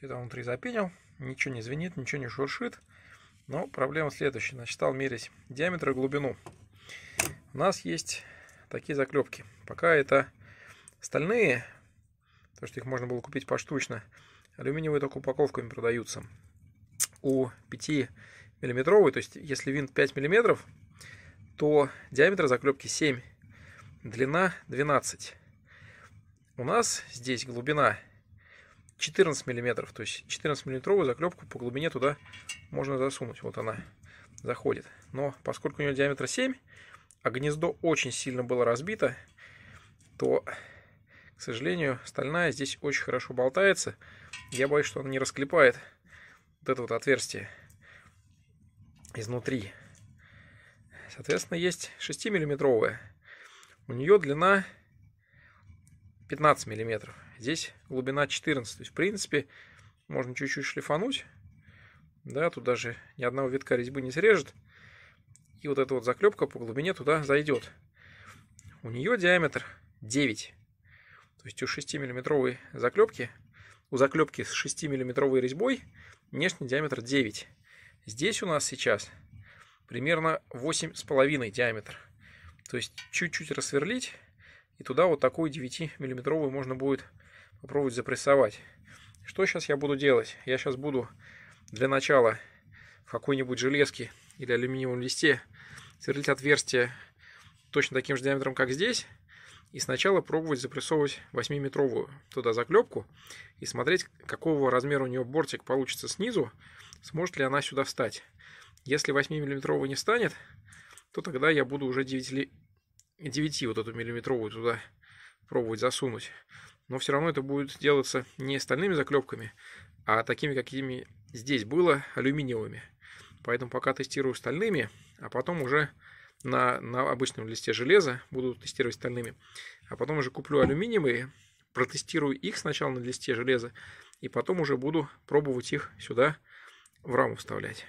Все это внутри запенил, ничего не звенит, ничего не шуршит. Но проблема следующая. Значит, стал мерить диаметр и глубину. У нас есть такие заклепки. Пока это стальные, то что их можно было купить поштучно. Алюминиевые только упаковками продаются. У 5 миллиметровой, то есть если винт 5 миллиметров, то диаметр заклепки 7, длина 12. У нас здесь глубина 14 миллиметров, то есть 14 миллиметровую заклепку по глубине туда можно засунуть. Вот она заходит. Но поскольку у нее диаметр 7, а гнездо очень сильно было разбито, то, к сожалению, стальная здесь очень хорошо болтается. Я боюсь, что она не расклепает вот это вот отверстие изнутри. Соответственно, есть 6-миллиметровая. У нее длина 15 миллиметров. Здесь глубина 14. То есть, в принципе, можно чуть-чуть шлифануть. Да, тут даже ни одного витка резьбы не срежет. И вот эта вот заклепка по глубине туда зайдет. У нее диаметр 9. То есть у 6-миллиметровой заклепки, у заклепки с 6-миллиметровой резьбой внешний диаметр 9. Здесь у нас сейчас примерно 8,5 диаметр. То есть чуть-чуть рассверлить и туда вот такую 9-миллиметровую можно будет попробовать запрессовать. Что сейчас я буду делать? Я сейчас буду для начала в какой-нибудь железке или алюминиевом листе сверлить отверстие точно таким же диаметром, как здесь. И сначала пробовать запрессовывать 8-метровую туда заклепку и смотреть, какого размера у нее бортик получится снизу, сможет ли она сюда встать. Если 8-миллиметровый не встанет, то тогда я буду уже 9 9 вот эту миллиметровую туда пробовать засунуть. Но все равно это будет делаться не стальными заклепками, а такими, какими здесь было, алюминиевыми. Поэтому пока тестирую стальными, а потом уже на, на обычном листе железа буду тестировать стальными. А потом уже куплю алюминиевые, протестирую их сначала на листе железа, и потом уже буду пробовать их сюда в раму вставлять.